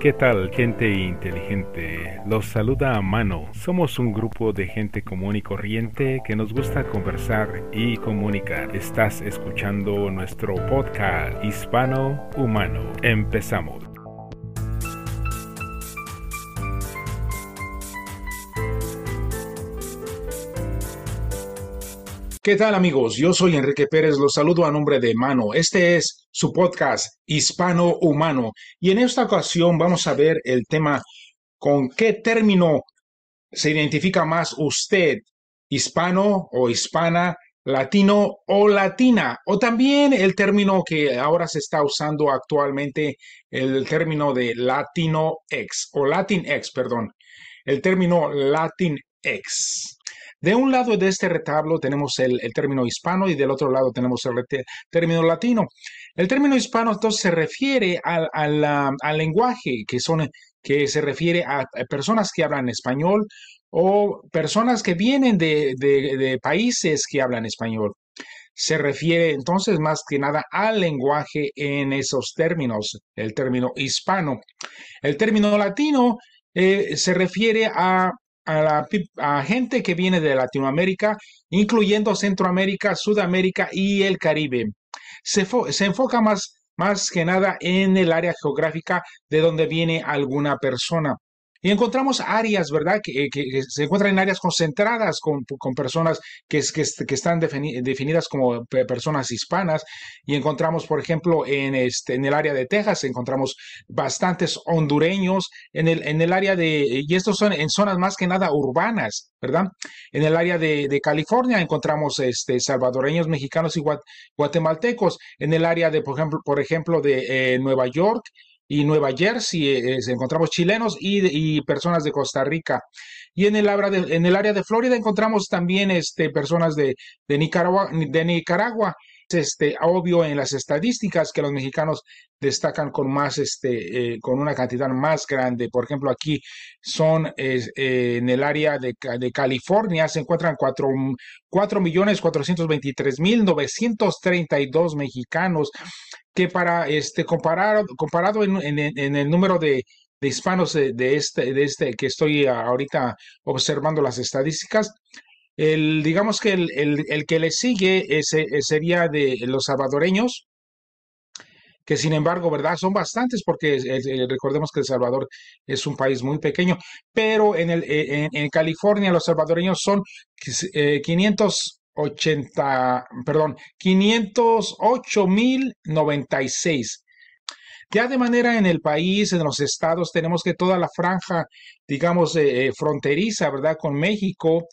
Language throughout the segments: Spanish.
¿Qué tal, gente inteligente? Los saluda a mano. Somos un grupo de gente común y corriente que nos gusta conversar y comunicar. Estás escuchando nuestro podcast Hispano Humano. Empezamos. ¿Qué tal amigos? Yo soy Enrique Pérez, los saludo a nombre de Mano. Este es su podcast Hispano Humano y en esta ocasión vamos a ver el tema con qué término se identifica más usted, hispano o hispana, latino o latina, o también el término que ahora se está usando actualmente, el término de Latino ex o Latin ex, perdón, el término Latin ex. De un lado de este retablo tenemos el, término hispano y del otro lado tenemos el término latino. El término hispano entonces se refiere al, lenguaje que, son, que se refiere a personas que hablan español o personas que vienen de, países que hablan español se refiere entonces más que nada al lenguaje en esos términos, el término hispano. El término latino eh, se refiere a a, la, gente que viene de Latinoamérica, incluyendo Centroamérica, Sudamérica y el Caribe. Se, se enfoca más, más que nada en el área geográfica de donde viene alguna persona. Y encontramos áreas, ¿verdad? Eh, que, se encuentran en áreas concentradas con, personas que, están definidas como personas hispanas. Y encontramos, por ejemplo, en, este, en el área de Texas, encontramos bastantes hondureños en el, en el área de, y estos son en zonas más que nada urbanas, ¿verdad? En el área de, California encontramos este, salvadoreños, mexicanos y guatemaltecos. En el área de, por ejemplo, por ejemplo de eh, Nueva York, y Nueva Jersey eh, eh encontramos chilenos y, y, personas de Costa Rica. Y en el, en el área de Florida encontramos también este, personas de Nicaragua, de Nicaragua este, obvio en las estadísticas que los mexicanos destacan con más, este, eh, con una cantidad más grande. Por ejemplo, aquí son eh, en el área de, California se encuentran 4.423.932 mexicanos, que para este comparado, comparado en, el número de, hispanos este, de este que estoy ahorita observando las estadísticas, el, digamos que el, que le sigue ese, eh, sería de los salvadoreños, que sin embargo, ¿verdad? Son bastantes porque eh, recordemos que El Salvador es un país muy pequeño, pero en, el, eh, en, California los salvadoreños son 580, perdón, 508.096. Ya de manera en el país, en los estados, tenemos que toda la franja, digamos, fronteriza, ¿verdad? Con México,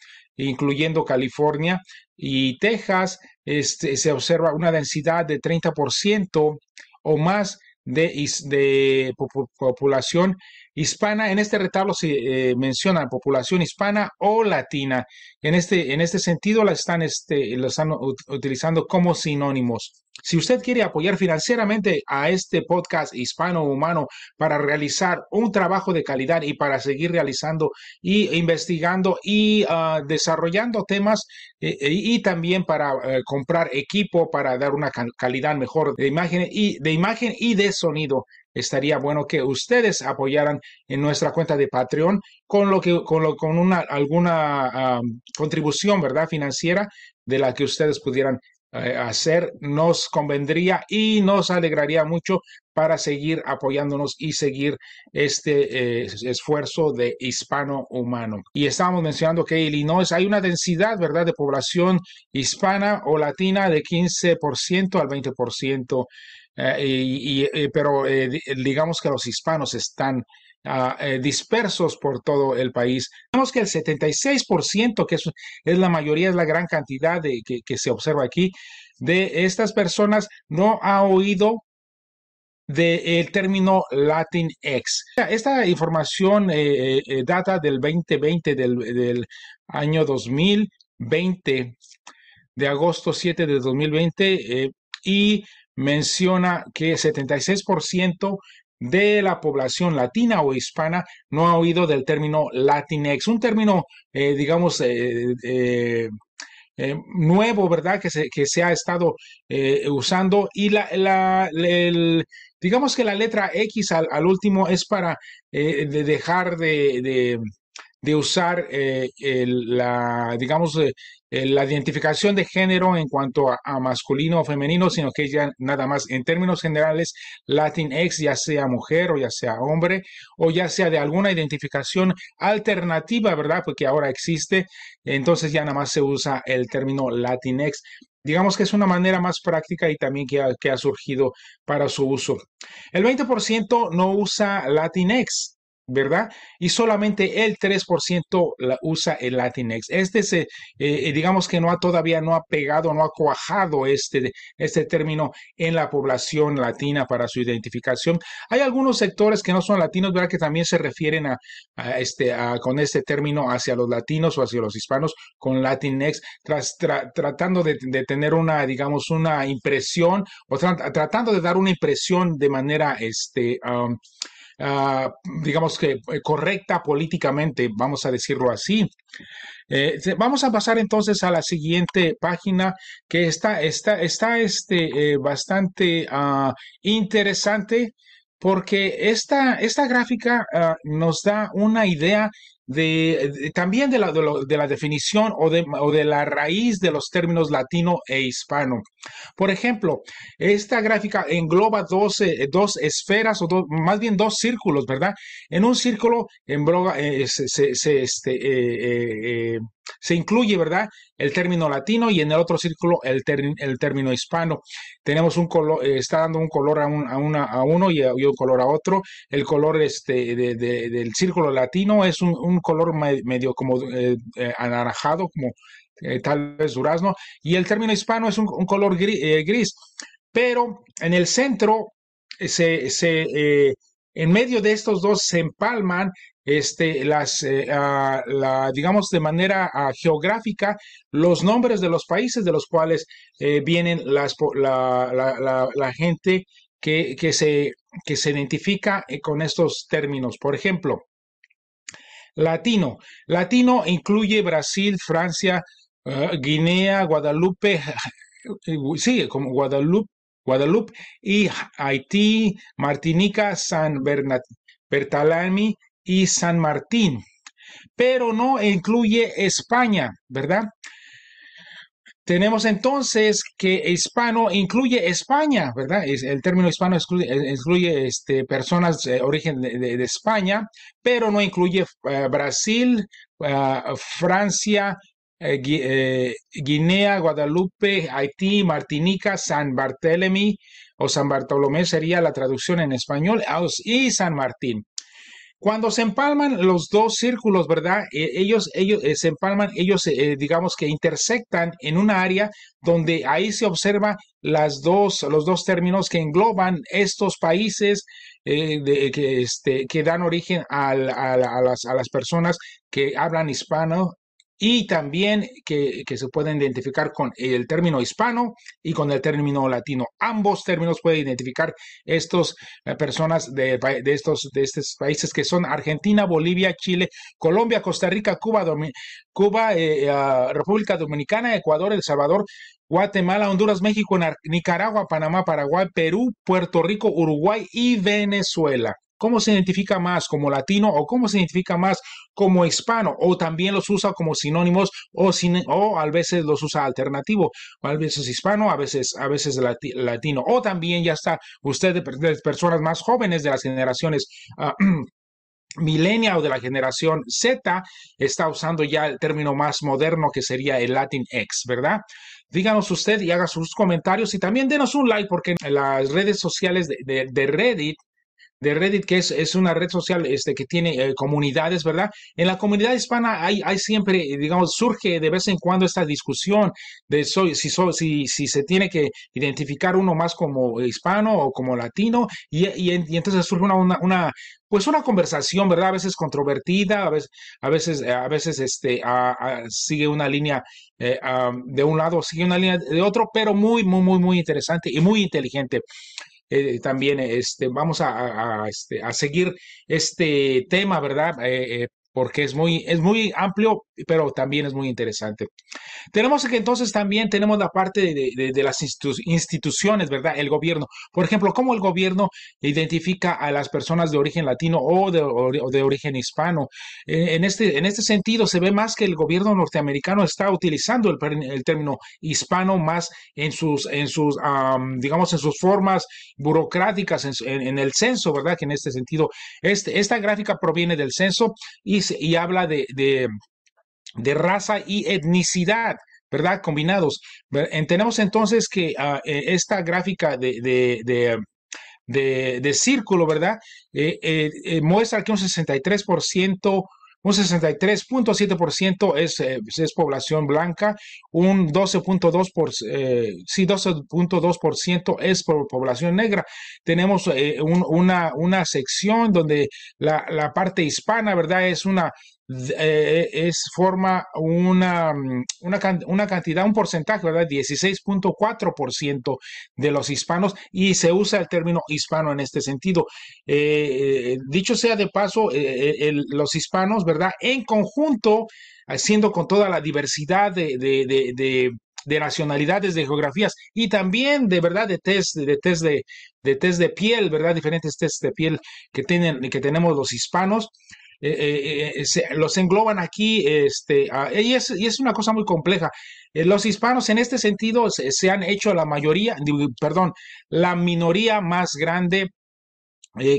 incluyendo California y Texas, este, se observa una densidad de 30% o más de, de, población hispana. En este retablo se eh, menciona población hispana o latina. En este, en este sentido, la están, este, están utilizando como sinónimos. Si usted quiere apoyar financieramente a este podcast hispano humano para realizar un trabajo de calidad y para seguir realizando y investigando y ah, desarrollando temas eh, eh, y, también para comprar equipo para dar una calidad mejor de imagen y de imagen y de sonido estaría bueno que ustedes apoyaran en nuestra cuenta de Patreon con lo que con, lo, con una alguna contribución, ¿verdad? financiera de la que ustedes pudieran eh, hacer nos convendría y nos alegraría mucho para seguir apoyándonos y seguir este eh, esfuerzo de hispano humano. Y estábamos mencionando que Illinois hay una densidad, ¿verdad?, de población hispana o latina de 15% al 20%. Eh, eh, pero eh, digamos que los hispanos están ah, dispersos por todo el país. Digamos que el 76%, que es, la mayoría, es la gran cantidad de, que, se observa aquí, de estas personas no ha oído del término Latinx. Esta información data del 2020, del, año 2020, de agosto 7 de 2020, y menciona que 76% de la población latina o hispana no ha oído del término Latinex, un término, eh, digamos, eh, eh, nuevo, ¿verdad? Que se, que se ha estado usando y la, la el, digamos que la letra X al, último es para dejar de, de, de usar la, digamos, eh, la identificación de género en cuanto a, masculino o femenino, sino que ya nada más en términos generales, Latinx, ya sea mujer o ya sea hombre, o ya sea de alguna identificación alternativa, ¿verdad? Porque ahora existe, entonces ya nada más se usa el término Latinx. Digamos que es una manera más práctica y también que ha surgido para su uso. El 20% no usa Latinx, ¿verdad? Y solamente el 3% la usa el Latinx. Este se, eh, eh, digamos que no ha, todavía no ha pegado, no ha cuajado este, este término en la población latina para su identificación. Hay algunos sectores que no son latinos, ¿verdad? Que también se refieren a, este, a, con este término hacia los latinos o hacia los hispanos con Latinx, tratando de, tener una, digamos, una impresión o tratando de dar una impresión de manera, este, Ah, digamos que eh, correcta políticamente, vamos a decirlo así. Eh, vamos a pasar entonces a la siguiente página que está, está, está este, eh, bastante ah, interesante porque esta, esta gráfica ah, nos da una idea también de la, de, la definición o, de, la raíz de los términos latino e hispano. Por ejemplo, esta gráfica engloba 12, eh, dos esferas o más bien dos círculos, ¿verdad? En un círculo en eh, se, este, eh, se incluye, ¿verdad? El término latino y en el otro círculo el, término hispano. Tenemos un color, eh, está dando un color a, a, uno y, un color a otro. El color este, del círculo latino es un, color medio como eh, eh, anaranjado, como tal vez durazno, y el término hispano es un, color gris, gris, Pero en el centro se... se en medio de estos dos se empalman este, las, eh, digamos, de manera ah, geográfica, los nombres de los países de los cuales eh, vienen las, la, gente que, que, se, que se identifica eh, con estos términos. Por ejemplo, latino. Latino incluye Brasil, Francia, ah, Guinea, Guadalupe, sí, como Guadalupe, Guadalupe y Haití, Martinica, San Bernat, Bertalami y San Martín, pero no incluye España, ¿verdad? Tenemos entonces que hispano incluye España, ¿verdad? el término hispano excluye, eh, incluye este, personas de origen de, España, pero no incluye eh, Brasil, eh, Francia, Guinea, Guadalupe, Haití, Martinica, San Bartolomé o San Bartolomé sería la traducción en español y San Martín. Cuando se empalman los dos círculos, ¿verdad? E, ellos ellos eh, se empalman, ellos eh, digamos que intersectan en un área donde ahí se observa las dos, los dos términos que engloban estos países eh, que, este, que dan origen las, a las personas que hablan hispano y también que, se pueden identificar con el término hispano y con el término latino. Ambos términos pueden identificar estas eh, personas de, estos, de estos países que son Argentina, Bolivia, Chile, Colombia, Costa Rica, Cuba, Cuba eh, eh, ah, República Dominicana, Ecuador, El Salvador, Guatemala, Honduras, México, Nicaragua, Panamá, Paraguay, Perú, Puerto Rico, Uruguay y Venezuela cómo se identifica más como latino o cómo se identifica más como hispano o también los usa como sinónimos o, sin, o a veces los usa alternativo, a veces hispano, a veces, a veces latino o también ya está usted de, personas más jóvenes de las generaciones. Ah, milenia o de la generación Z está usando ya el término más moderno que sería el Latin X, ¿verdad? Díganos usted y haga sus comentarios y también denos un like porque en las redes sociales de, de Reddit de Reddit, que es, es, una red social este, que tiene eh, comunidades, ¿verdad? En la comunidad hispana hay, hay siempre, digamos, surge de vez en cuando esta discusión de soy, si, soy, si, si se tiene que identificar uno más como hispano o como latino, y, entonces surge una, una, pues una conversación, ¿verdad? A veces controvertida, a veces, a veces, eh, a veces este, sigue una línea eh, de un lado, sigue una línea de otro, pero muy, muy, muy, muy interesante y muy inteligente. Eh, también este, vamos a, este, a, seguir este tema, ¿verdad? Eh, eh, porque es muy, es muy amplio, pero también es muy interesante. Tenemos que entonces también tenemos la parte de, las instituciones, ¿verdad? El gobierno. Por ejemplo, cómo el gobierno identifica a las personas de origen latino o de, origen hispano. Eh, en, este, en este sentido, se ve más que el gobierno norteamericano está utilizando el, término hispano más en sus, en sus digamos, en sus formas burocráticas, en, el censo, ¿verdad? Que en este sentido, este, esta gráfica proviene del censo y y habla de, de, raza y etnicidad. ¿Verdad? Combinados. Entendemos entonces que ah, e, esta gráfica de, de, de círculo, ¿verdad? Eh, eh, eh, muestra que un 63% un 63.7% es, eh, pues, es población blanca, un 12.2% por, eh, sí, 12.2% es por población negra. Tenemos eh, una, una sección donde la, la, parte hispana, ¿verdad? Es una eh, eh, es, forma una, mm, una, cantidad, un porcentaje, ¿verdad? 16.4% de los hispanos y se usa el término hispano en este sentido. Eh, dicho sea de paso, los hispanos, ¿verdad? En conjunto, haciendo con toda la diversidad de, nacionalidades, de geografías y también de verdad de test, de test de, test de piel, ¿verdad? Diferentes test de piel que tienen, que tenemos los hispanos, eh, eh, eh, los engloban aquí, este, ah, y, es, una cosa muy compleja. los hispanos en este sentido se, han hecho la mayoría, perdón, la minoría más grande.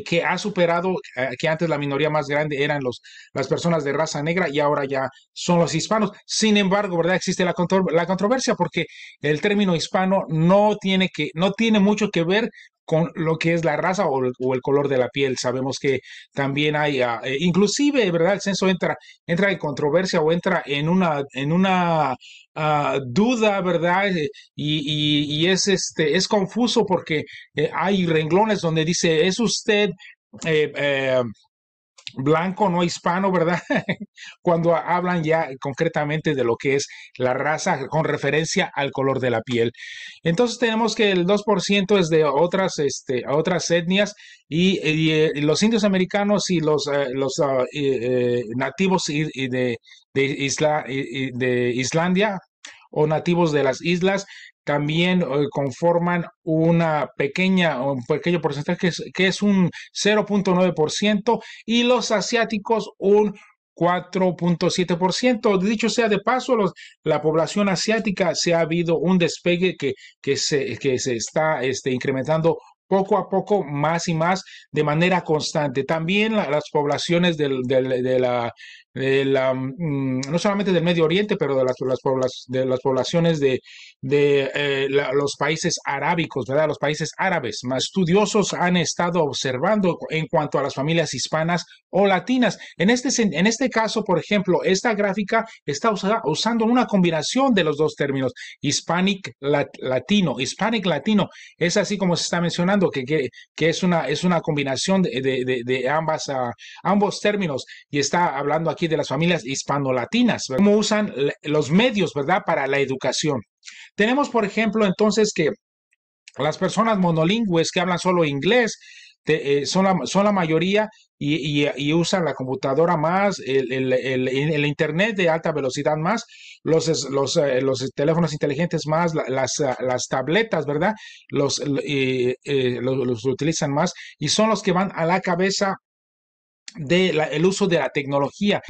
que ha superado que antes la minoría más grande eran los, las personas de raza negra y ahora ya son los hispanos. Sin embargo, ¿verdad? Existe la, la controversia porque el término hispano no tiene, que, no tiene mucho que ver con lo que es la raza o, el color de la piel. Sabemos que también hay, ah, eh, inclusive, ¿verdad? El censo entra, entra en controversia o entra en una, en una ah, duda, ¿verdad? Eh, y, es, este, es confuso porque eh, hay renglones donde dice, ¿es usted blanco, no hispano, ¿verdad? Cuando hablan ya concretamente de lo que es la raza con referencia al color de la piel. Entonces tenemos que el 2% es de otras, este, otras etnias y, eh, los indios americanos y los, eh, los ah, eh, nativos de, de, Isla, de Islandia o nativos de las islas también eh, conforman una pequeña, un pequeño porcentaje que es, un 0.9% y los asiáticos un 4.7%. Dicho sea de paso, la población asiática se ha habido un despegue que, que, se, que se está este, incrementando poco a poco, más y más, de manera constante. También las poblaciones de la la, mm, no solamente del Medio Oriente, pero de las, de las poblaciones de, de eh, los países arábicos, ¿verdad? Los países árabes. Más estudiosos han estado observando en cuanto a las familias hispanas o latinas. En este, en este caso, por ejemplo, esta gráfica está usando una combinación de los dos términos, hispanic latino, hispanic latino. Es así como se está mencionando, que, que, es, una, es una combinación de, ambas, ah, ambos términos. Y está hablando aquí de las familias hispanolatinas, ¿verdad? cómo usan los medios, ¿verdad?, para la educación. Tenemos, por ejemplo, entonces que las personas monolingües que hablan solo inglés eh, son, la, son, la, mayoría y, usan la computadora más, el, Internet de alta velocidad más, los, eh, los, teléfonos inteligentes más, ah, las, tabletas, ¿verdad? Eh, los, los utilizan más y son los que van a la cabeza del el uso de la tecnología.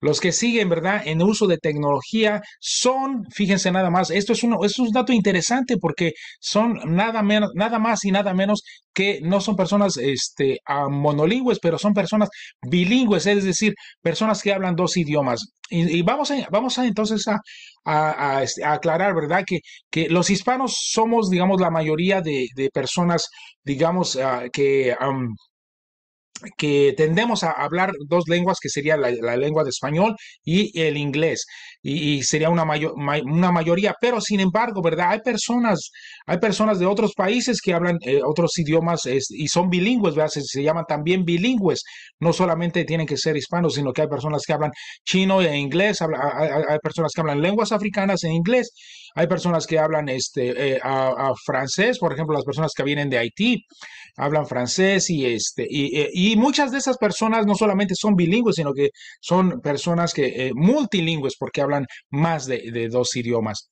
Los que siguen, ¿verdad? En el uso de tecnología son, fíjense nada más, esto es, uno, es un dato interesante porque son nada, menos, nada más y nada menos que no son personas este, monolingües, pero son personas bilingües, es decir, personas que hablan dos idiomas. Y, vamos, a, vamos entonces este, a, aclarar, ¿verdad? Que, que, los hispanos somos, digamos, la mayoría de, de personas, digamos, ah, que que tendemos a hablar dos lenguas, que sería la, lengua de español y el inglés, y, sería una, mayor, una mayoría, pero sin embargo, ¿verdad? Hay personas, hay personas de otros países que hablan eh, otros idiomas y son bilingües, ¿verdad? Se, llaman también bilingües, no solamente tienen que ser hispanos, sino que hay personas que hablan chino e inglés, hay, hay, personas que hablan lenguas africanas en inglés, hay personas que hablan este, eh, francés, por ejemplo, las personas que vienen de Haití hablan francés y, este, y, eh, muchas de esas personas no solamente son bilingües, sino que son personas que eh, multilingües porque hablan más de, dos idiomas.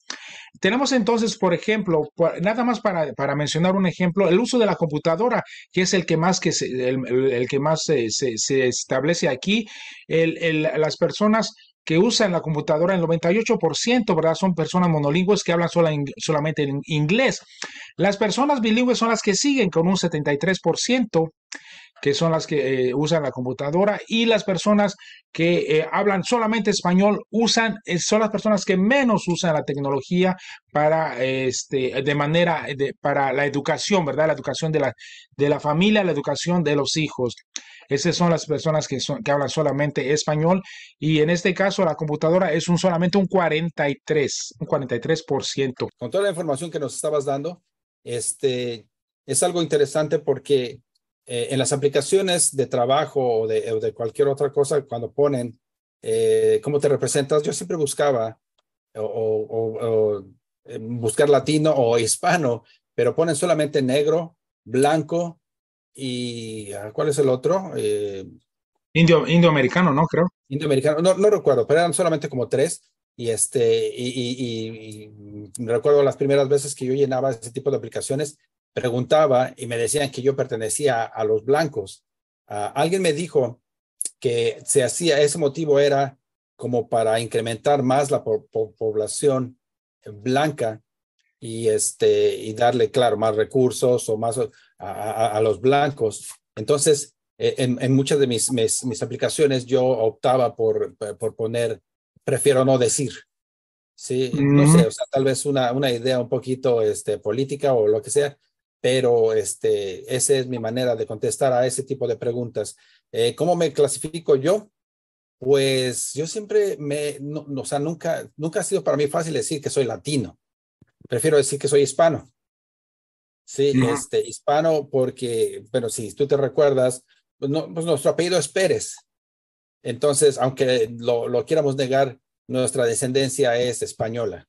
Tenemos entonces, por ejemplo, nada más para, mencionar un ejemplo, el uso de la computadora, que es el que más, que se, el, que más establece aquí. las personas que usan la computadora, el 98%, ¿verdad? Son personas monolingües que hablan solamente en inglés. Las personas bilingües son las que siguen con un 73% que son las que eh, usan la computadora, y las personas que eh, hablan solamente español usan, eh, son las personas que menos usan la tecnología para, este, de manera, para la educación, ¿verdad? La educación de la, de la familia, la educación de los hijos. Esas son las personas que, son, que hablan solamente español y en este caso la computadora es un, solamente un 43, un 43%. Con toda la información que nos estabas dando, este, es algo interesante porque eh, en las aplicaciones de trabajo o de, cualquier otra cosa, cuando ponen eh, cómo te representas, yo siempre buscaba o, buscar latino o hispano, pero ponen solamente negro, blanco y ah, ¿cuál es el otro? Eh, indio, indioamericano, ¿no? Creo. Indioamericano, no, no recuerdo, pero eran solamente como tres. Y este, y, y, y recuerdo las primeras veces que yo llenaba ese tipo de aplicaciones preguntaba y me decían que yo pertenecía a los blancos. Ah, alguien me dijo que se hacía, ese motivo era como para incrementar más la población blanca y, este, y darle, claro, más recursos o más a, los blancos. Entonces, e, en, muchas de mis, mis, aplicaciones yo optaba por, por poner, prefiero no decir. Sí, no mm. tal vez una, una idea un poquito este, política o lo que sea, pero este, esa es mi manera de contestar a ese tipo de preguntas. Eh, ¿Cómo me clasifico yo? Pues yo siempre me, o sea, nunca, nunca ha sido para mí fácil decir que soy latino. Prefiero decir que soy hispano. Sí, este, hispano porque, bueno, si tú te recuerdas, pues, pues nuestro apellido es Pérez. Entonces, aunque lo, lo, quieramos negar, nuestra descendencia es española.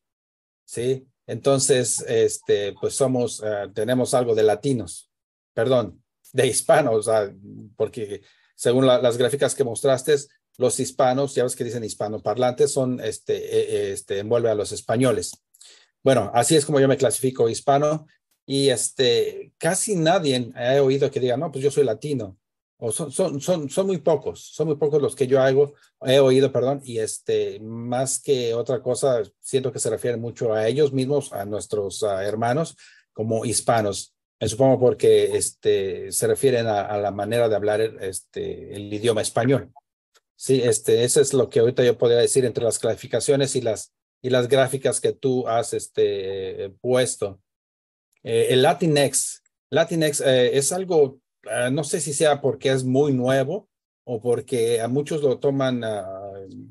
Sí, entonces, este, pues somos, eh, tenemos algo de latinos, perdón, de hispanos, porque según las gráficas que mostraste, los hispanos, ya ves que dicen hispanoparlantes, son, este, e, e, este, envuelve a los españoles. Bueno, así es como yo me clasifico hispano y este, casi nadie ha oído que diga, no, pues yo soy latino son, son, son, muy pocos, son muy pocos los que yo hago, he oído, perdón, y este, más que otra cosa, siento que se refieren mucho a ellos mismos, a nuestros hermanos como hispanos. supongo porque este, se refieren a, la manera de hablar este, el idioma español. Sí, este, eso es lo que ahorita yo podría decir entre las clasificaciones y las, y las gráficas que tú has este, puesto. Eh, el Latinx, Latinx eh, es algo Ah, no sé si sea porque es muy nuevo o porque a muchos lo toman, ah,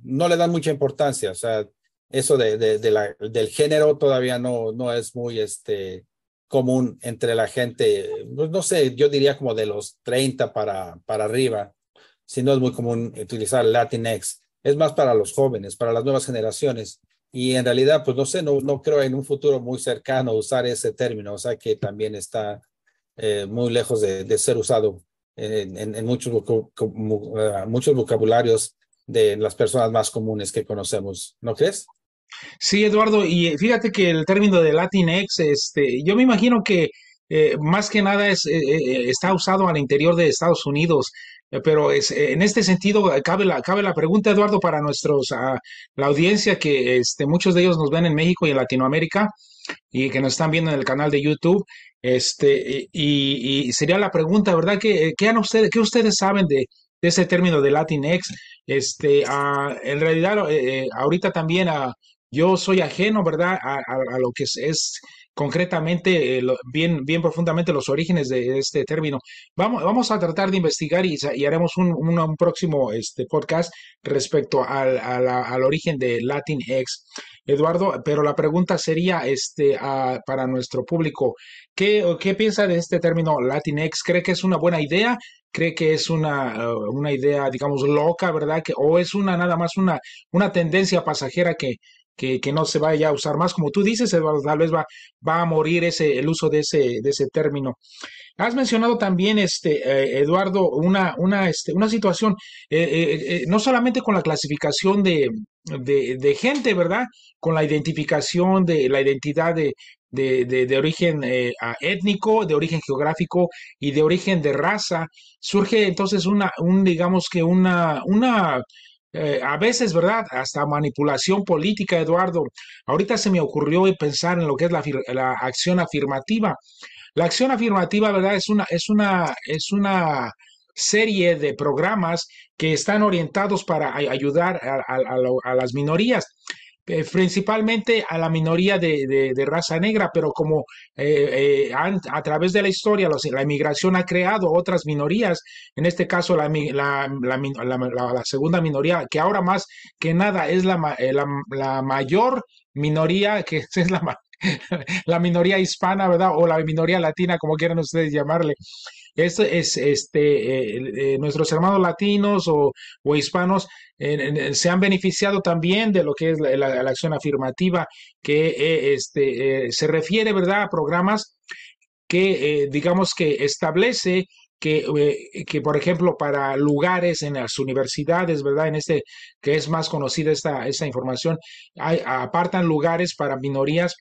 no le dan mucha importancia, o sea, eso de, del género todavía no, no es muy este, común entre la gente, pues, no sé, yo diría como de los 30 para, para arriba, si no es muy común utilizar Latinx, es más para los jóvenes, para las nuevas generaciones. Y en realidad, pues no sé, no, no creo en un futuro muy cercano usar ese término, o sea que también está eh, muy lejos de, ser usado en, muchos, eh, muchos vocabularios de las personas más comunes que conocemos, ¿no crees? Sí, Eduardo, y fíjate que el término de Latinx, este, yo me imagino que eh, más que nada es, está usado al interior de Estados Unidos, pero en este sentido cabe la, pregunta, Eduardo, para nuestros, ah, la audiencia que este, muchos de ellos nos ven en México y en Latinoamérica, y que nos están viendo en el canal de YouTube. Este, y, sería la pregunta, ¿verdad? ¿Qué, qué han ustedes, qué ustedes saben de, ese término de Latinx? Este, en realidad, eh, eh, ahorita también yo soy ajeno, ¿verdad? A, lo que es, concretamente, eh, bien, bien profundamente los orígenes de este término. Vamos, vamos a tratar de investigar y, haremos un, un, próximo este, podcast respecto al, la al origen de Latinx. Eduardo, pero la pregunta sería este, ah, para nuestro público, ¿qué, ¿qué piensa de este término Latinx? ¿Cree que es una buena idea? ¿Cree que es una, ah, una idea, digamos, loca, verdad? Que, ¿O es una nada más una, una tendencia pasajera que, que, no se vaya a usar más. Como tú dices, Eduardo, tal vez va, va a morir ese, el uso de ese, de ese término. Has mencionado también, este, eh, Eduardo, una, una, este, una situación, eh, eh, no solamente con la clasificación de, de, gente, ¿verdad? Con la identificación de la identidad de, de, origen eh, étnico, de origen geográfico y de origen de raza, surge entonces una, un, digamos que una, una eh, a veces, ¿verdad? Hasta manipulación política, Eduardo. Ahorita se me ocurrió pensar en lo que es la, la acción afirmativa. La acción afirmativa, ¿verdad? Es una, es una, es una serie de programas que están orientados para ayudar a, las minorías eh, principalmente a la minoría de, raza negra, pero como eh, eh, a través de la historia la inmigración ha creado otras minorías, en este caso la, segunda minoría, que ahora más que nada es la, mayor minoría, que es la, la minoría hispana, ¿verdad? O la minoría latina, como quieran ustedes llamarle es, este, eh, eh, nuestros hermanos latinos o, o hispanos se han beneficiado también de lo que es la, acción afirmativa que eh, este, se refiere, ¿verdad?, a programas que, digamos, que establece que, que, por ejemplo, para lugares en las universidades, ¿verdad? En este, que es más conocida esta, información, apartan lugares para minorías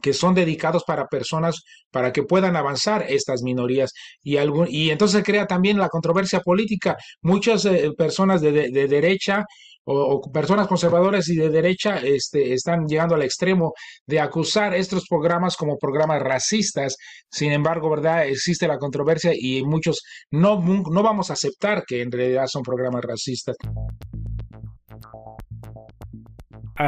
que son dedicados para personas para que puedan avanzar estas minorías y algún, y entonces crea también la controversia política muchas eh, personas de, derecha o, personas conservadoras y de derecha este, están llegando al extremo de acusar estos programas como programas racistas. Sin embargo, ¿verdad? Existe la controversia y muchos no, no vamos a aceptar que en realidad son programas racistas.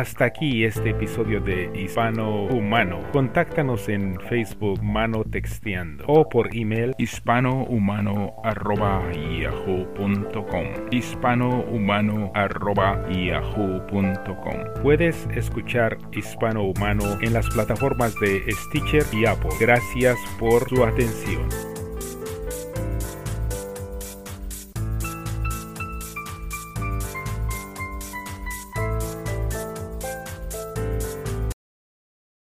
Hasta aquí este episodio de Hispano Humano. Contáctanos en Facebook Mano Texteando o por email hispanohumano.yahoo.com hispanohumano.yahoo.com Puedes escuchar Hispano Humano en las plataformas de Stitcher y Apple. Gracias por su atención.